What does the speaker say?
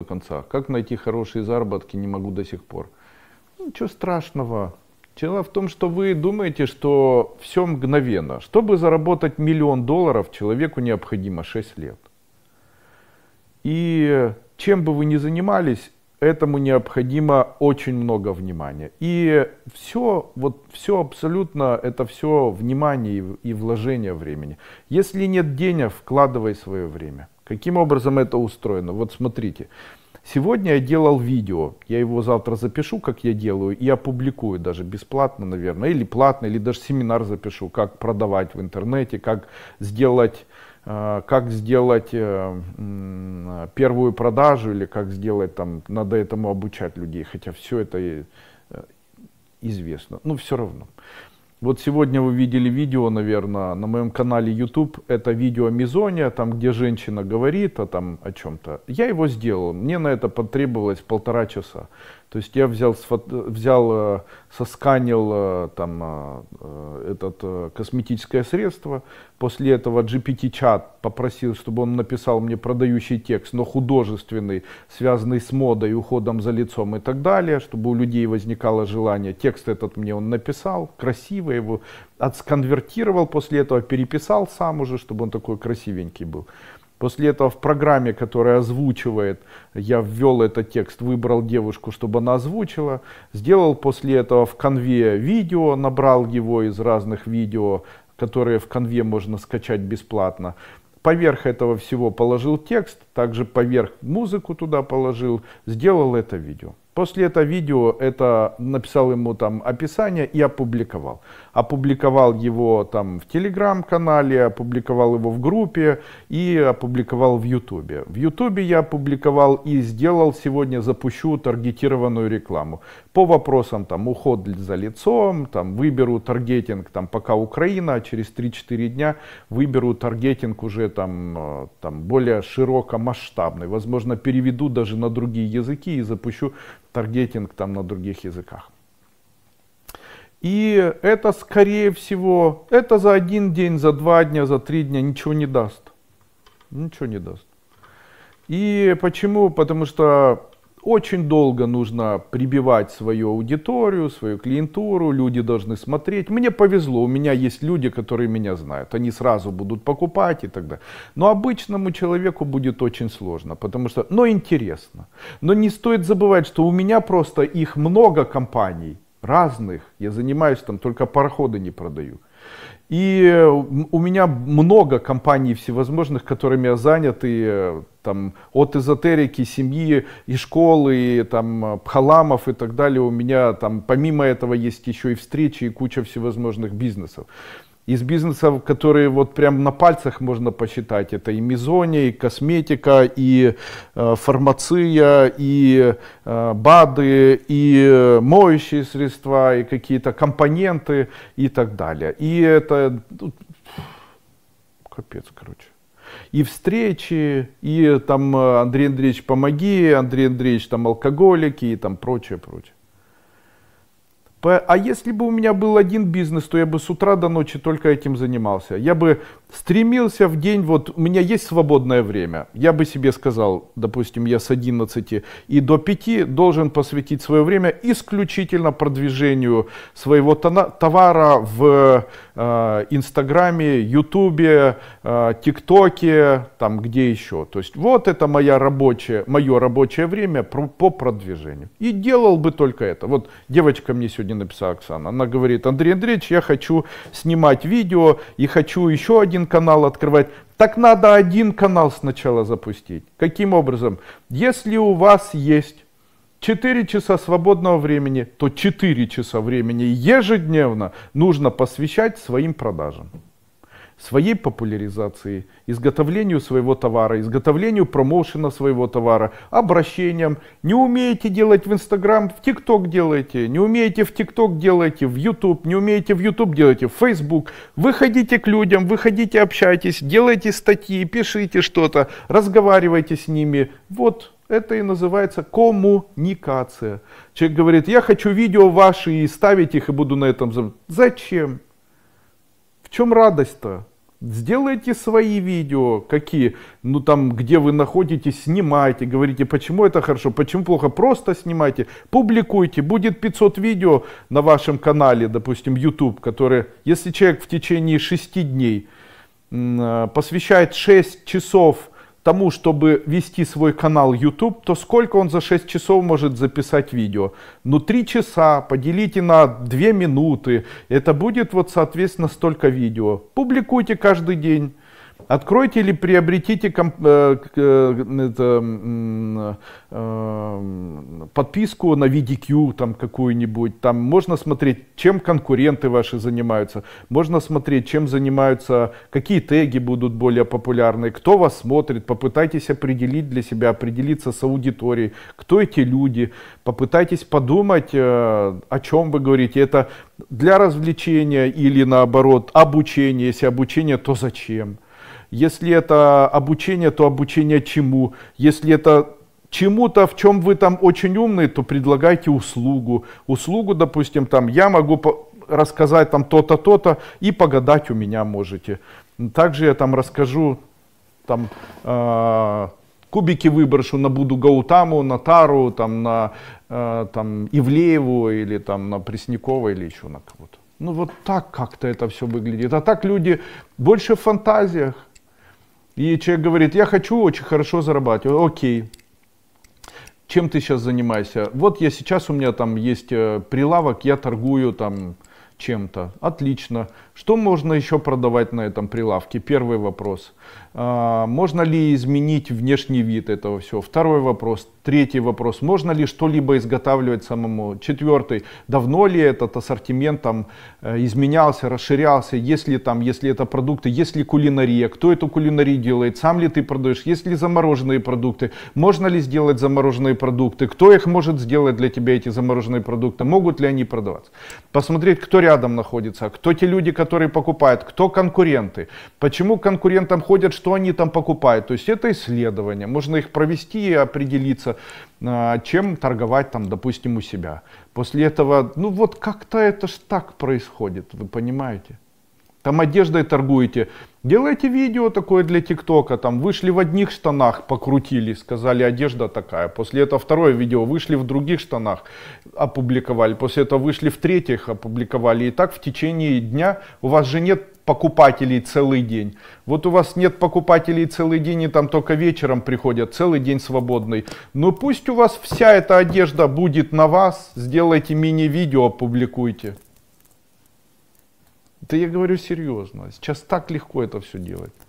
до конца. Как найти хорошие заработки, не могу до сих пор. Ну, ничего страшного. Дело в том, что вы думаете, что все мгновенно. Чтобы заработать миллион долларов, человеку необходимо 6 лет. И чем бы вы ни занимались, этому необходимо очень много внимания. И все, вот все абсолютно, это все внимание и, и вложение времени. Если нет денег, вкладывай свое время. Каким образом это устроено? Вот смотрите. Сегодня я делал видео, я его завтра запишу, как я делаю, и опубликую даже бесплатно, наверное, или платно, или даже семинар запишу, как продавать в интернете, как сделать э, как сделать э, первую продажу или как сделать там, надо этому обучать людей, хотя все это э, известно, но все равно. Вот сегодня вы видели видео, наверное, на моем канале YouTube. Это видео о Мизоне, там, где женщина говорит о, там, о чем-то. Я его сделал. Мне на это потребовалось полтора часа. То есть я взял, взял э, сосканил э, там, э, этот косметическое средство, После этого GPT-чат попросил, чтобы он написал мне продающий текст, но художественный, связанный с модой, уходом за лицом и так далее, чтобы у людей возникало желание. Текст этот мне он написал, красиво его отсконвертировал, после этого переписал сам уже, чтобы он такой красивенький был. После этого в программе, которая озвучивает, я ввел этот текст, выбрал девушку, чтобы она озвучила, сделал после этого в конве видео, набрал его из разных видео, которые в конве можно скачать бесплатно. Поверх этого всего положил текст, также поверх музыку туда положил, сделал это видео. После этого видео это написал ему там описание и опубликовал. Опубликовал его там в телеграм-канале, опубликовал его в группе и опубликовал в ютубе. В ютубе я опубликовал и сделал сегодня, запущу таргетированную рекламу. По вопросам там уход за лицом, там выберу таргетинг там пока Украина, а через 3-4 дня выберу таргетинг уже там, э, там более широкомасштабный. Возможно переведу даже на другие языки и запущу таргетинг там на других языках. И это, скорее всего, это за один день, за два дня, за три дня ничего не даст. Ничего не даст. И почему? Потому что очень долго нужно прибивать свою аудиторию, свою клиентуру, люди должны смотреть. Мне повезло, у меня есть люди, которые меня знают, они сразу будут покупать и так далее. Но обычному человеку будет очень сложно, потому что, но интересно. Но не стоит забывать, что у меня просто их много компаний разных, я занимаюсь там, только пароходы не продаю. И э, у меня много компаний всевозможных, которыми я занят, и э, там, от эзотерики, семьи, и школы, и там, э, халамов и так далее. У меня там помимо этого есть еще и встречи и куча всевозможных бизнесов. Из бизнесов, которые вот прям на пальцах можно посчитать, это и мизония, и косметика, и э, фармация, и э, БАДы, и моющие средства, и какие-то компоненты и так далее. И это ну, капец, короче и встречи, и там э, Андрей Андреевич помоги, Андрей Андреевич там алкоголики и там прочее, прочее. А если бы у меня был один бизнес, то я бы с утра до ночи только этим занимался. Я бы стремился в день, вот у меня есть свободное время, я бы себе сказал, допустим, я с 11 и до 5 должен посвятить свое время исключительно продвижению своего товара в э, Инстаграме, Ютубе, э, ТикТоке, там где еще. То есть вот это моя рабочая, мое рабочее время по продвижению. И делал бы только это. Вот девочка мне сегодня написала, Оксана, она говорит, Андрей Андреевич, я хочу снимать видео и хочу еще один один канал открывать. Так надо один канал сначала запустить. Каким образом? Если у вас есть 4 часа свободного времени, то 4 часа времени ежедневно нужно посвящать своим продажам своей популяризации, изготовлению своего товара, изготовлению промоушена своего товара, обращением. Не умеете делать в Инстаграм, в ТикТок делайте. Не умеете в ТикТок делайте, в Ютуб Не умеете в Ютуб делайте, в Facebook. Выходите к людям, выходите, общайтесь, делайте статьи, пишите что-то, разговаривайте с ними. Вот это и называется коммуникация. Человек говорит, я хочу видео ваши и ставить их и буду на этом. Зачем? В чем радость-то? Сделайте свои видео, какие, ну там, где вы находитесь, снимайте, говорите, почему это хорошо, почему плохо, просто снимайте, публикуйте, будет 500 видео на вашем канале, допустим, YouTube, которые, если человек в течение 6 дней э, посвящает 6 часов тому, чтобы вести свой канал YouTube, то сколько он за 6 часов может записать видео? Ну 3 часа поделите на 2 минуты, это будет вот соответственно столько видео. Публикуйте каждый день. Откройте или приобретите комп, э, э, э, подписку на VDQ там какую-нибудь. Там можно смотреть, чем конкуренты ваши занимаются. Можно смотреть, чем занимаются, какие теги будут более популярны, кто вас смотрит. Попытайтесь определить для себя, определиться с аудиторией, кто эти люди. Попытайтесь подумать, э, о чем вы говорите. Это для развлечения или наоборот обучение. Если обучение, то зачем? Если это обучение, то обучение чему? Если это чему-то, в чем вы там очень умный, то предлагайте услугу. Услугу, допустим, там я могу рассказать там то-то, то-то и погадать у меня можете. Также я там расскажу там э, кубики выброшу на Буду Гаутаму, на Тару, там на э, там Ивлееву или там на Преснякова или еще на кого-то. Ну вот так как-то это все выглядит. А так люди больше в фантазиях. И человек говорит, я хочу очень хорошо зарабатывать. Окей. Чем ты сейчас занимаешься? Вот я сейчас, у меня там есть э, прилавок, я торгую там чем-то. Отлично. Что можно еще продавать на этом прилавке? Первый вопрос. А, можно ли изменить внешний вид этого всего? Второй вопрос. Третий вопрос, можно ли что-либо изготавливать самому? Четвертый, давно ли этот ассортимент там э, изменялся, расширялся? Если там, если это продукты, если кулинария, кто эту кулинарию делает? Сам ли ты продаешь? Есть ли замороженные продукты? Можно ли сделать замороженные продукты? Кто их может сделать для тебя, эти замороженные продукты? Могут ли они продаваться? Посмотреть, кто рядом находится, кто те люди, которые покупают, кто конкуренты, почему конкурентам ходят, что они там покупают. То есть это исследование, можно их провести и определиться, а, чем торговать там, допустим, у себя. После этого, ну вот как-то это ж так происходит, вы понимаете? Там одеждой торгуете, делаете видео такое для ТикТока, там вышли в одних штанах, покрутили, сказали одежда такая. После этого второе видео вышли в других штанах, опубликовали. После этого вышли в третьих, опубликовали. И так в течение дня у вас же нет покупателей целый день. Вот у вас нет покупателей целый день, и там только вечером приходят, целый день свободный. Но пусть у вас вся эта одежда будет на вас, сделайте мини-видео, опубликуйте. Да я говорю серьезно, сейчас так легко это все делать.